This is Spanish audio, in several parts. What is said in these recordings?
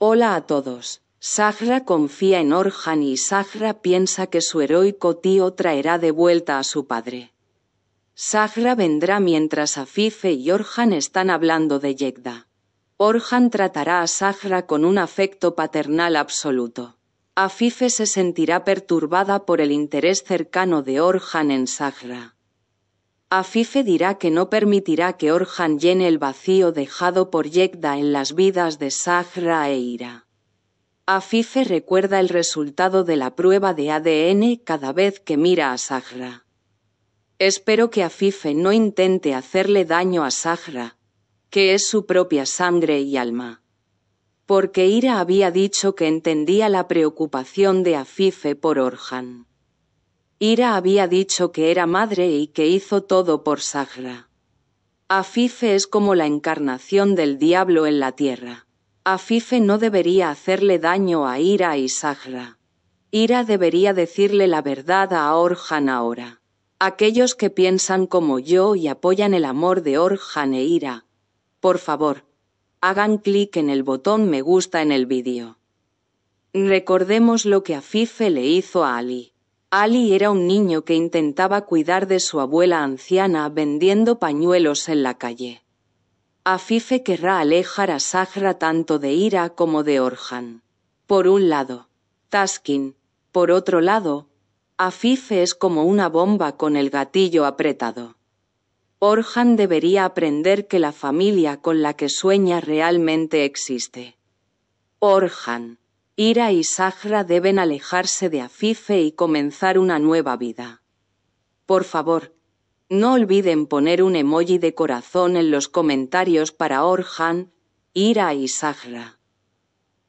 Hola a todos. Sahra confía en Orhan y Sahra piensa que su heroico tío traerá de vuelta a su padre. Sahra vendrá mientras Afife y Orhan están hablando de Yegda. Orhan tratará a Sahra con un afecto paternal absoluto. Afife se sentirá perturbada por el interés cercano de Orhan en Sahra. Afife dirá que no permitirá que Orhan llene el vacío dejado por Yegda en las vidas de Sahra e Ira. Afife recuerda el resultado de la prueba de ADN cada vez que mira a Sahra. Espero que Afife no intente hacerle daño a Sahra, que es su propia sangre y alma. Porque Ira había dicho que entendía la preocupación de Afife por Orhan. Ira había dicho que era madre y que hizo todo por Sagra. Afife es como la encarnación del diablo en la tierra. Afife no debería hacerle daño a Ira y Sagra. Ira debería decirle la verdad a Orhan ahora. Aquellos que piensan como yo y apoyan el amor de Orhan e Ira, por favor, hagan clic en el botón me gusta en el vídeo. Recordemos lo que Afife le hizo a Ali. Ali era un niño que intentaba cuidar de su abuela anciana vendiendo pañuelos en la calle. Afife querrá alejar a Sahra tanto de Ira como de Orhan. Por un lado, Taskin, por otro lado, Afife es como una bomba con el gatillo apretado. Orhan debería aprender que la familia con la que sueña realmente existe. Orhan, Ira y Sahra deben alejarse de Afife y comenzar una nueva vida. Por favor, no olviden poner un emoji de corazón en los comentarios para Orhan, Ira y Sahra.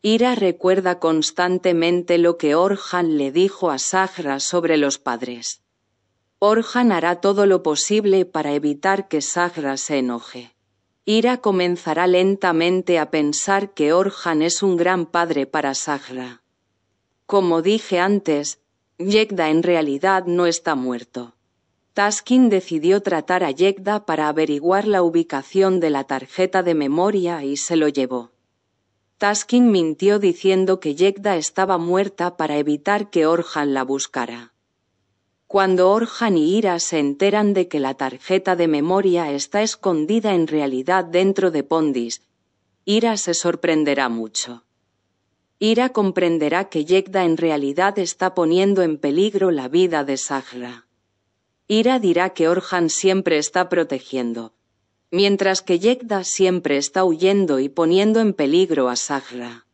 Ira recuerda constantemente lo que Orhan le dijo a Sahra sobre los padres. Orhan hará todo lo posible para evitar que Sahra se enoje. Ira comenzará lentamente a pensar que Orhan es un gran padre para Sagra. Como dije antes, Yegda en realidad no está muerto. Taskin decidió tratar a Yegda para averiguar la ubicación de la tarjeta de memoria y se lo llevó. Taskin mintió diciendo que Yegda estaba muerta para evitar que Orhan la buscara. Cuando Orhan y Ira se enteran de que la tarjeta de memoria está escondida en realidad dentro de Pondis, Ira se sorprenderá mucho. Ira comprenderá que Yegda en realidad está poniendo en peligro la vida de Sahra. Ira dirá que Orhan siempre está protegiendo, mientras que Yegda siempre está huyendo y poniendo en peligro a Sahra.